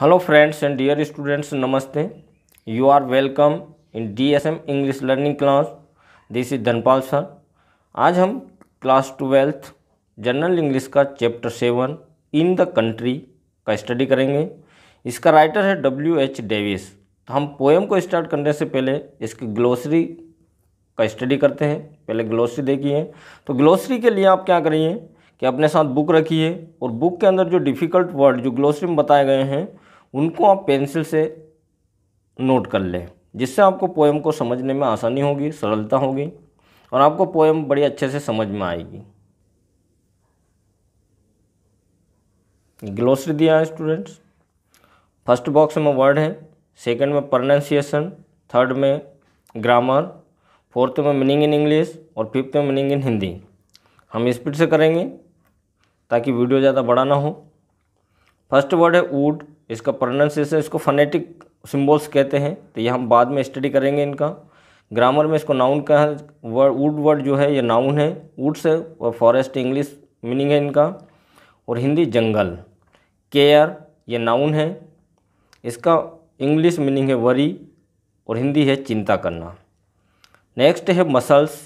hello friends and dear students नमस्ते you are welcome in DSM English learning class this is Dhanpal sir आज हम class twelfth general English का chapter seven in the country का study करेंगे इसका writer है W H Davies हम poem को स्टार्ट करने से पहले इसकी ग्लोसरी का स्टडी करते हैं पहले ग्लोसरी देखिए तो ग्लोसरी के लिए आप क्या करिए कि अपने साथ बुक रखिए और बुक के अंदर जो डिफ़िकल्ट वर्ड जो ग्लोसरी में बताए गए हैं उनको आप पेंसिल से नोट कर लें जिससे आपको पोएम को समझने में आसानी होगी सरलता होगी और आपको पोएम बड़ी अच्छे से समझ में आएगी ग्लोसरी दिया है स्टूडेंट्स फर्स्ट बॉक्स में वर्ड है सेकंड में प्रोनाउंसिएशन थर्ड में ग्रामर फोर्थ में मीनिंग इन इंग्लिश और फिफ्थ में मीनिंग इन हिंदी हम स्पीड से करेंगे ताकि वीडियो ज़्यादा बड़ा ना हो फर्स्ट वर्ड है वुड इसका प्रोनाउंसिएशन इसको फनेटिक सिंबल्स कहते हैं तो ये हम बाद में स्टडी करेंगे इनका ग्रामर में इसको नाउन का वर्ड वुड वर्ड जो है ये नाउन है वुड्स है और फॉरेस्ट इंग्लिश मीनिंग है इनका और हिंदी जंगल केयर ये नाउन है इसका इंग्लिश मीनिंग है वरी और हिंदी है चिंता करना नेक्स्ट है मसल्स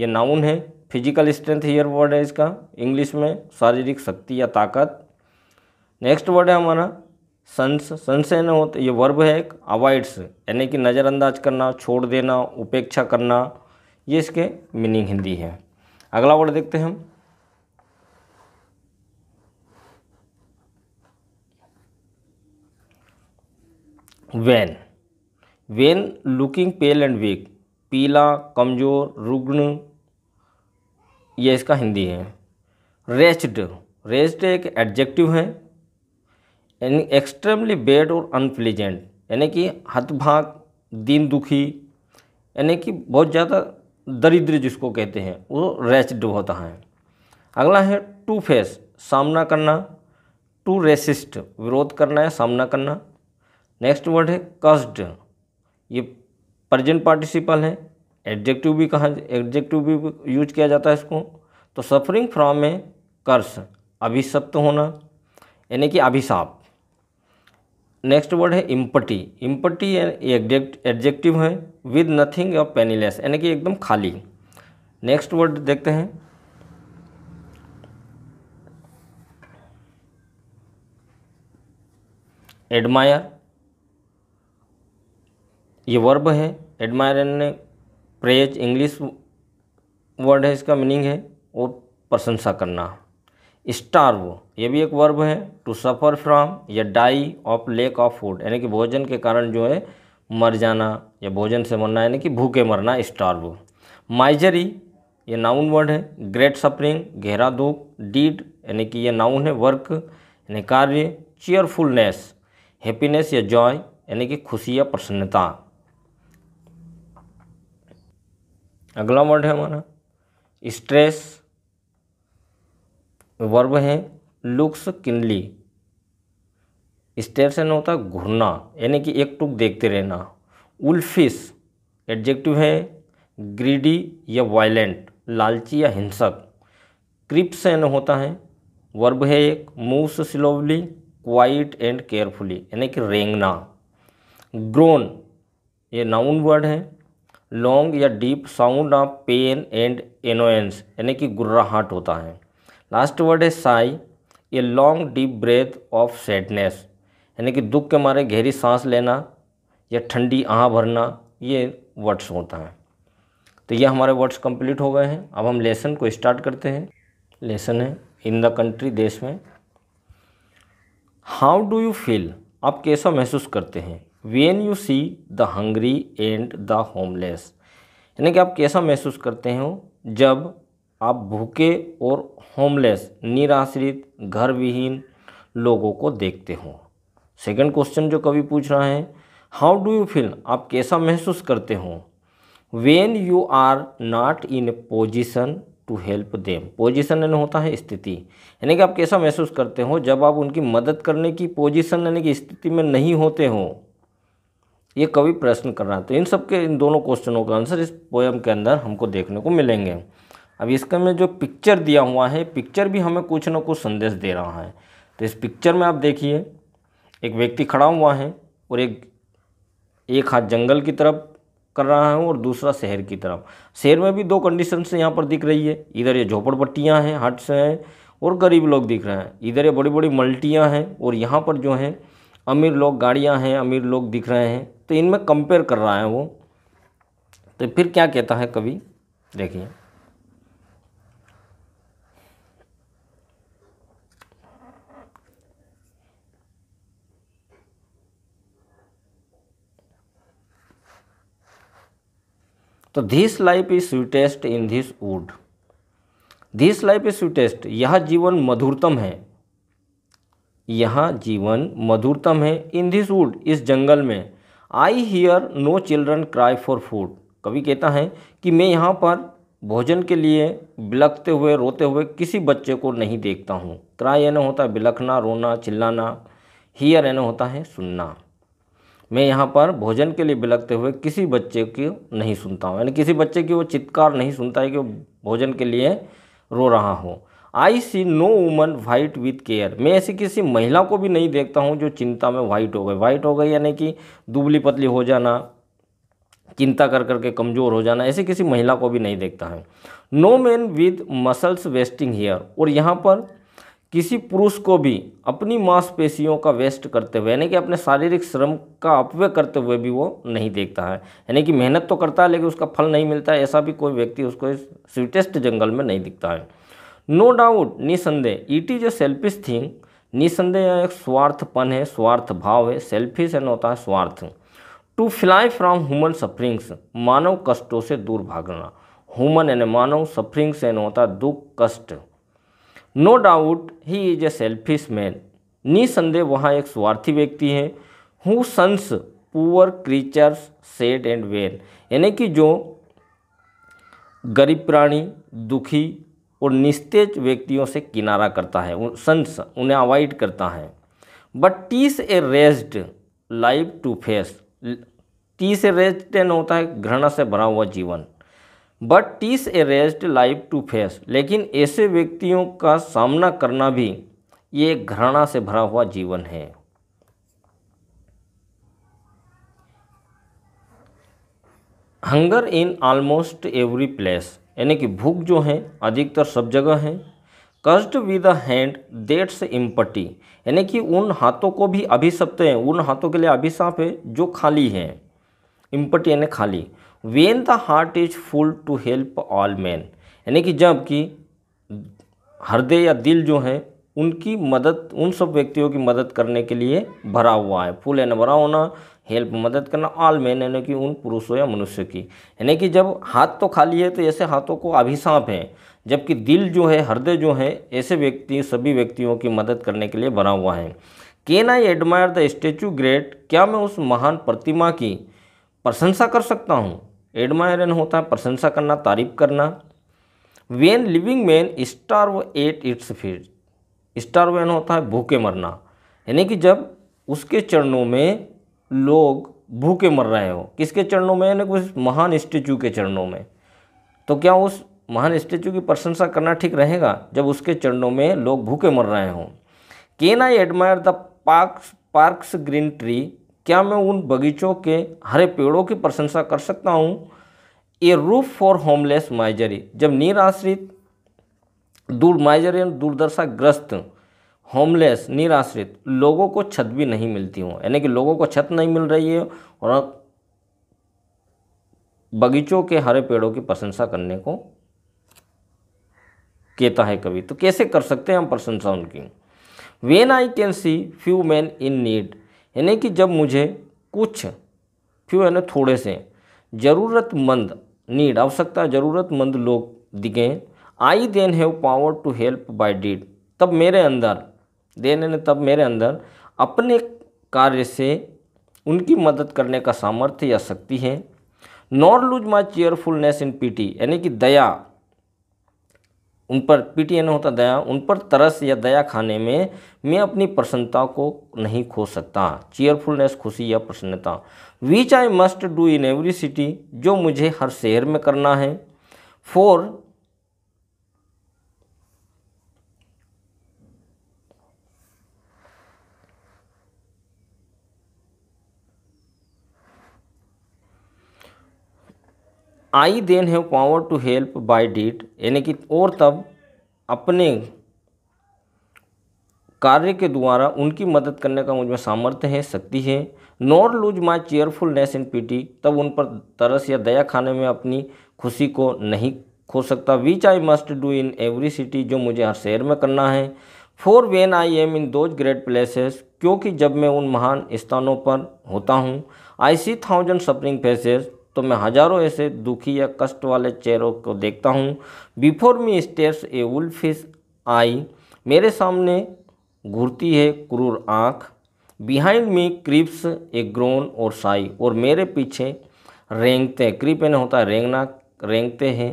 ये नाउन है फिजिकल स्ट्रेंथ हेयर वर्ड है इसका इंग्लिश में शारीरिक शक्ति या ताकत नेक्स्ट वर्ड है हमारा सन्स सनसेन होता तो ये वर्ब है एक अवॉइड्स यानी कि नज़रअंदाज करना छोड़ देना उपेक्षा करना ये इसके मीनिंग हिंदी है अगला वर्ड देखते हैं हम wan wan looking pale and weak पीला कमज़ोर रुग्ण ये इसका हिंदी है रेस्ट रेस्ट एक एडजेक्टिव है यानी एक्सट्रीमली बेड और अनप्लीजेंट यानी कि हथभाग दीन दुखी यानी कि बहुत ज़्यादा दरिद्र जिसको कहते हैं वो रेस्ड होता है अगला है टू फेस सामना करना टू रेसिस्ट विरोध करना या सामना करना नेक्स्ट वर्ड है कस्ड ये प्रजेंट पार्टिसिपल है एडजेक्टिव भी कहा एडजेक्टिव भी यूज किया जाता है इसको तो सफरिंग फ्रॉम ए कर्स अभिशप्त होना यानी कि अभिशाप नेक्स्ट वर्ड है इम्पटी इम्पटी एडजेक्टिव है विद नथिंग और पेनीलेस यानी कि एकदम खाली नेक्स्ट वर्ड देखते हैं एडमायर ये वर्ब है एडमायर यानी प्रेज इंग्लिश वर्ड है इसका मीनिंग है और प्रशंसा करना स्टार वो ये भी एक वर्ब है टू सफ़र फ्रॉम या die of lack of food यानी कि भोजन के कारण जो है मर जाना या भोजन से मरना यानी कि भूखे मरना स्टार्व माइजरी ये नाउन वर्ड है ग्रेट सफरिंग गहरा दुख डीड यानी कि ये नाउन है वर्क यानी कार्य चेयरफुलनेस हैप्पीनेस या जॉय यानी कि खुशी या प्रसन्नता अगला वर्ड है हमारा स्ट्रेस वर्ब है लुक्स किनली स्टेशन होता है घूरना यानी कि एक टुक देखते रहना उल्फिस एडजेक्टिव है ग्रीडी या वायलेंट लालची या हिंसक क्रिप्सन होता है वर्ब है एक moves slowly quite and carefully यानी कि रेंगना ग्रोन ये नाउन वर्ड है लॉन्ग या deep sound of pain and annoyance यानी कि गुर्राहट होता है लास्ट वर्ड है sigh a long deep breath of sadness यानी कि दुख के मारे गहरी सांस लेना या ठंडी आह भरना ये वर्ड्स होता है तो ये हमारे वर्ड्स कंप्लीट हो गए हैं अब हम लेसन को स्टार्ट करते हैं लेसन है इन द कंट्री देश में हाउ डू यू फील आप कैसा महसूस करते हैं when you see the hungry and the homeless यानी कि आप कैसा महसूस करते हो जब आप भूखे और होमलेस निराश्रित घर विहीन लोगों को देखते हो सेकंड क्वेश्चन जो कभी पूछ रहा है हाउ डू यू फील आप कैसा महसूस करते हो when you are not in a position to help them position यानी होता है स्थिति यानी कि आप कैसा महसूस करते हो जब आप उनकी मदद करने की पोजिशन यानी कि स्थिति में नहीं होते हो ये कवि प्रश्न कर रहा है तो इन सब के इन दोनों क्वेश्चनों का आंसर इस पोएम के अंदर हमको देखने को मिलेंगे अब इसका में जो पिक्चर दिया हुआ है पिक्चर भी हमें कुछ ना कुछ संदेश दे रहा है तो इस पिक्चर में आप देखिए एक व्यक्ति खड़ा हुआ है और एक एक हाथ जंगल की तरफ कर रहा है और दूसरा शहर की तरफ शहर में भी दो कंडीशन से यहाँ पर दिख रही है इधर ये झोपड़पट्टियाँ हैं हट्स हैं और गरीब लोग दिख रहे हैं इधर ये बड़ी बड़ी मल्टियाँ हैं और यहाँ पर जो हैं अमीर लोग गाड़ियाँ हैं अमीर लोग दिख रहे हैं तो इनमें कंपेयर कर रहा है वो तो फिर क्या कहता है कभी देखिए तो this life is sweetest in this wood this life is sweetest यह जीवन मधुरतम है यह जीवन मधुरतम है इन धिस वुड इस जंगल में I hear no children cry for food कवि कहता है कि मैं यहाँ पर भोजन के लिए बिलखते हुए रोते हुए किसी बच्चे को नहीं देखता हूँ क्राई एन होता है बिलखना रोना चिल्लाना हियर एन होता है सुनना मैं यहाँ पर भोजन के लिए बिलकते हुए किसी बच्चे की नहीं सुनता हूँ यानी किसी बच्चे की वो चित्कार नहीं सुनता है कि वो भोजन के लिए रो रहा हो I see no woman white with care मैं ऐसी किसी महिला को भी नहीं देखता हूँ जो चिंता में वाइट हो गई वाइट हो गई यानी कि दुबली पतली हो जाना चिंता कर करके कमज़ोर हो जाना ऐसी किसी महिला को भी नहीं देखता है no man with muscles wasting here और यहाँ पर किसी पुरुष को भी अपनी मांसपेशियों का वेस्ट करते हुए यानी कि अपने शारीरिक श्रम का अपव्यय करते हुए भी वो नहीं देखता है यानी कि मेहनत तो करता है लेकिन उसका फल नहीं मिलता है ऐसा भी कोई व्यक्ति उसको इस स्वीटेस्ट जंगल में नहीं दिखता है नो डाउट निसंदेह it is a selfish thing निसंदेह एक स्वार्थपन है स्वार्थ भाव है सेल्फिश एंड होता है स्वार्थ to fly from human sufferings मानव कष्टों से दूर भागना ह्यूमन यानी मानव सफरिंग्स एन होता है दुख कष्ट no doubt he is a selfish man निसंदेह वहाँ एक स्वार्थी व्यक्ति है who shuns poor creatures sad and when यानी कि जो गरीब प्राणी दुखी और निस्तेज व्यक्तियों से किनारा करता है सन्स उन्हें अवॉइड करता है बट टीस ए raised life to face T से रेस्टेन होता है घृणा से भरा हुआ जीवन बट टीस ए रेस्ट लाइफ टू फेस लेकिन ऐसे व्यक्तियों का सामना करना भी ये घृणा से भरा हुआ जीवन है hunger in almost every place यानी कि भूख जो है अधिकतर सब जगह है cursed with hand that's empty यानी कि उन हाथों को भी अभिशप्त हैं उन हाथों के लिए अभिशाप है जो खाली हैं इम्पटी यानी खाली when the heart is full to help all man यानी कि जबकि हृदय या दिल जो है उनकी मदद उन सब व्यक्तियों की मदद करने के लिए भरा हुआ है फुल एंड भरा होना हेल्प मदद करना ऑल मैन यानी कि उन पुरुषों या मनुष्य की यानी कि जब हाथ तो खाली है तो ऐसे हाथों को अभिशाप है जबकि दिल जो है हृदय जो है ऐसे व्यक्ति सभी व्यक्तियों की मदद करने के लिए भरा हुआ है can I admire the statue great क्या मैं उस महान प्रतिमा की प्रशंसा कर सकता हूँ एडमायरन होता है प्रशंसा करना तारीफ करना when living man starve at its feet when होता है भूखे मरना यानी कि जब उसके चरणों में लोग भूखे मर रहे हो किसके चरणों में यानी उस महान स्टेचू के चरणों में तो क्या उस महान स्टेचू की प्रशंसा करना ठीक रहेगा जब उसके चरणों में लोग भूखे मर रहे हों can I admire the park parks green tree क्या मैं उन बगीचों के हरे पेड़ों की प्रशंसा कर सकता हूँ a roof for homeless misery जब निराश्रित दूर माइजरी ग्रस्त होमलेस निराश्रित लोगों को छत भी नहीं मिलती हूँ यानी कि लोगों को छत नहीं मिल रही है और बगीचों के हरे पेड़ों की प्रशंसा करने को कहता है कभी तो कैसे कर सकते हैं हम प्रशंसा उनकी when I can see few man in need यानी कि जब मुझे कुछ फ्यू यानी थोड़े से ज़रूरतमंद नीड आवश्यकता ज़रूरतमंद लोग दिखें I then have power to help by deed तब मेरे अंदर देन यानी तब मेरे अंदर अपने कार्य से उनकी मदद करने का सामर्थ्य या शक्ति है nor lose my cheerfulness in pity यानी कि दया उन पर पीटीएन होता दया उन पर तरस या दया खाने में मैं अपनी प्रसन्नता को नहीं खो सकता चेयरफुलनेस खुशी या प्रसन्नता which I must do in every city जो मुझे हर शहर में करना है for I then have power to help by deed यानी कि और तब अपने कार्य के द्वारा उनकी मदद करने का मुझ में सामर्थ्य है शक्ति है nor lose my cheerfulness in pity तब उन पर तरस या दया खाने में अपनी खुशी को नहीं खो सकता which I must do in every city जो मुझे हर शहर में करना है for when I am in those great places क्योंकि जब मैं उन महान स्थानों पर होता हूँ I see thousand suffering faces तो मैं हजारों ऐसे दुखी या कष्ट वाले चेहरों को देखता हूँ before me steps a wolf eye मेरे सामने घूरती है क्रूर आँख behind me creeps a groan और साई और मेरे पीछे रेंगते हैं क्रिप यानी होता है रेंगना रेंगते हैं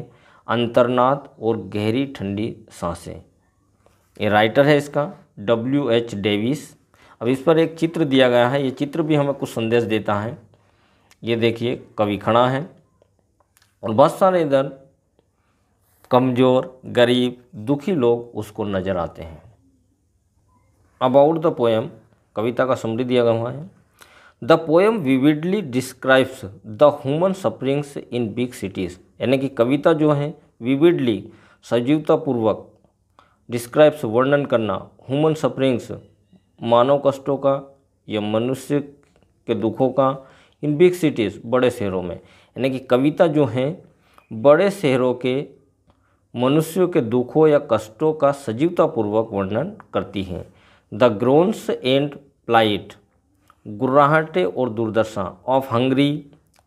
अंतरनाथ और गहरी ठंडी सांसें ये राइटर है इसका डब्ल्यू एच डेविस अब इस पर एक चित्र दिया गया है ये चित्र भी हमें कुछ संदेश देता है ये देखिए कवि खड़ा है और बहुत सारे इधर कमज़ोर गरीब दुखी लोग उसको नज़र आते हैं अबाउट द पोएम कविता का समरी दिया गया हुआ है the poem vividly describes the human sufferings in big cities यानी कि कविता जो है विविडली सजीवतापूर्वक डिस्क्राइब्स वर्णन करना ह्यूमन सफरिंग्स मानव कष्टों का या मनुष्य के दुखों का इन बिग सिटीज़ बड़े शहरों में यानी कि कविता जो हैं बड़े शहरों के मनुष्यों के दुखों या कष्टों का सजीवतापूर्वक वर्णन करती हैं द ग्रोन्स एंड प्लाइट गुर्राहटे और दुर्दशा of hungry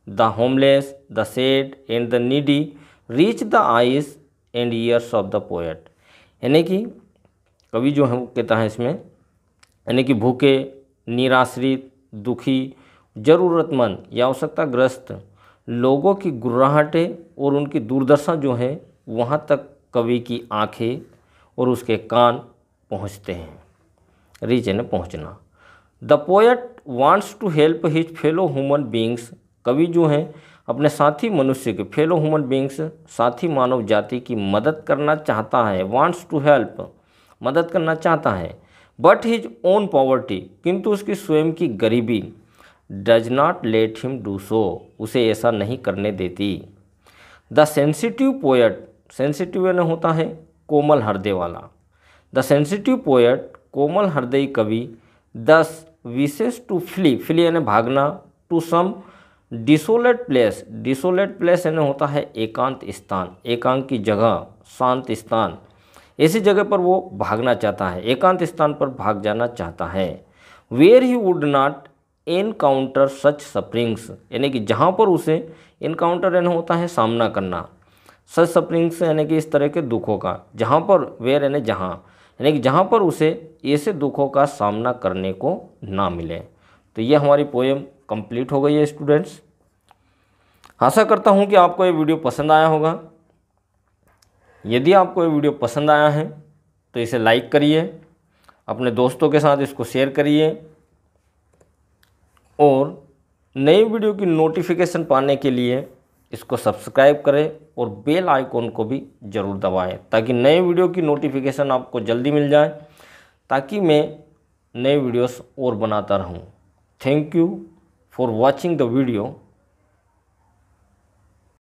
the homeless the sad and the needy reach the eyes and ears of the poet यानी कि कवि जो है वो कहता है इसमें यानी कि भूखे निराश्रित दुखी ज़रूरतमंद या आवश्यकता ग्रस्त लोगों की गुर्राहटें और उनकी दूरदर्शा जो है वहाँ तक कवि की आंखें और उसके कान पहुँचते हैं रीच पहुँचना the poet wants to help his fellow human beings कवि जो हैं अपने साथी मनुष्य के फेलो ह्यूमन बींग्स साथी मानव जाति की मदद करना चाहता है वांट्स टू हेल्प मदद करना चाहता है बट हिज ओन पॉवर्टी किंतु उसकी स्वयं की गरीबी does not let him do so उसे ऐसा नहीं करने देती द सेंसिटिव पोएट सेंसिटिव यानी होता है कोमल हृदय वाला द सेंसिटिव पोएट कोमल हृदय कवि दस विशेष टू फ्ली फ्ली यानी भागना to some desolate place desolate place यानी होता है एकांत स्थान एकांत की जगह शांत स्थान ऐसी जगह पर वो भागना चाहता है एकांत स्थान पर भाग जाना चाहता है where he would not encounter such springs यानी कि जहाँ पर उसे इनकाउंटर यानी होता है सामना करना सच स्प्रिंग्स यानी कि इस तरह के दुखों का जहाँ पर वेयर यानी जहाँ यानी कि जहाँ पर उसे ऐसे दुखों का सामना करने को ना मिले तो ये हमारी पोएम कंप्लीट हो गई है स्टूडेंट्स आशा करता हूँ कि आपको ये वीडियो पसंद आया होगा यदि आपको ये वीडियो पसंद आया है तो इसे लाइक करिए अपने दोस्तों के साथ इसको शेयर करिए और नई वीडियो की नोटिफिकेशन पाने के लिए इसको सब्सक्राइब करें और बेल आइकॉन को भी ज़रूर दबाएं ताकि नए वीडियो की नोटिफिकेशन आपको जल्दी मिल जाए ताकि मैं नए वीडियोस और बनाता रहूं thank you for watching the video